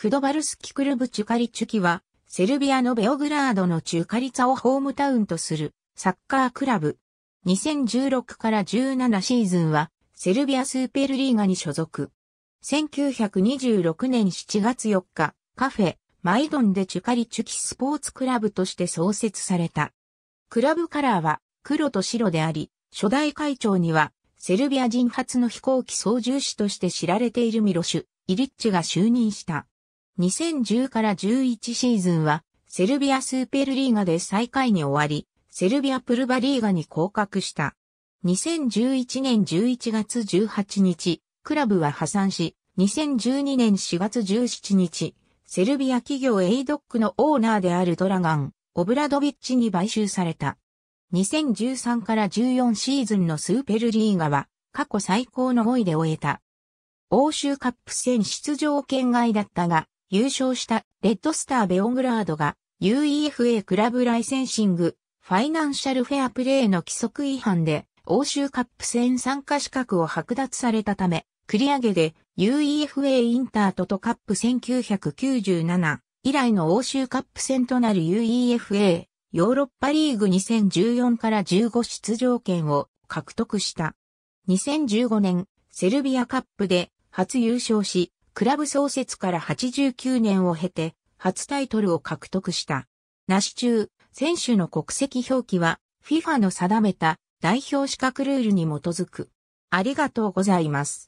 フドバルスキクルブチュカリチュキは、セルビアのベオグラードのチュカリツァをホームタウンとするサッカークラブ。2016から17シーズンは、セルビアスーペルリーガに所属。1926年7月4日、カフェ、マイドンでチュカリチュキスポーツクラブとして創設された。クラブカラーは黒と白であり、初代会長には、セルビア人初の飛行機操縦士として知られているミロシュ、イリッチが就任した。2010から11シーズンは、セルビアスーペルリーガで最下位に終わり、セルビアプルバリーガに降格した。2011年11月18日、クラブは破産し、2012年4月17日、セルビア企業エイドックのオーナーであるドラガン、オブラドビッチに買収された。2013から14シーズンのスーペルリーガは、過去最高の5位で終えた。欧州カップ戦出場圏外だったが、優勝したレッドスターベオグラードが UEFA クラブライセンシング、ファイナンシャルフェアプレーの規則違反で欧州カップ戦参加資格を剥奪されたため、繰り上げで UEFA インタートとカップ1997以来の欧州カップ戦となる UEFA ヨーロッパリーグ2014から15出場権を獲得した。2015年セルビアカップで初優勝し、クラブ創設から89年を経て、初タイトルを獲得した。なし中、選手の国籍表記は、FIFA の定めた代表資格ルールに基づく。ありがとうございます。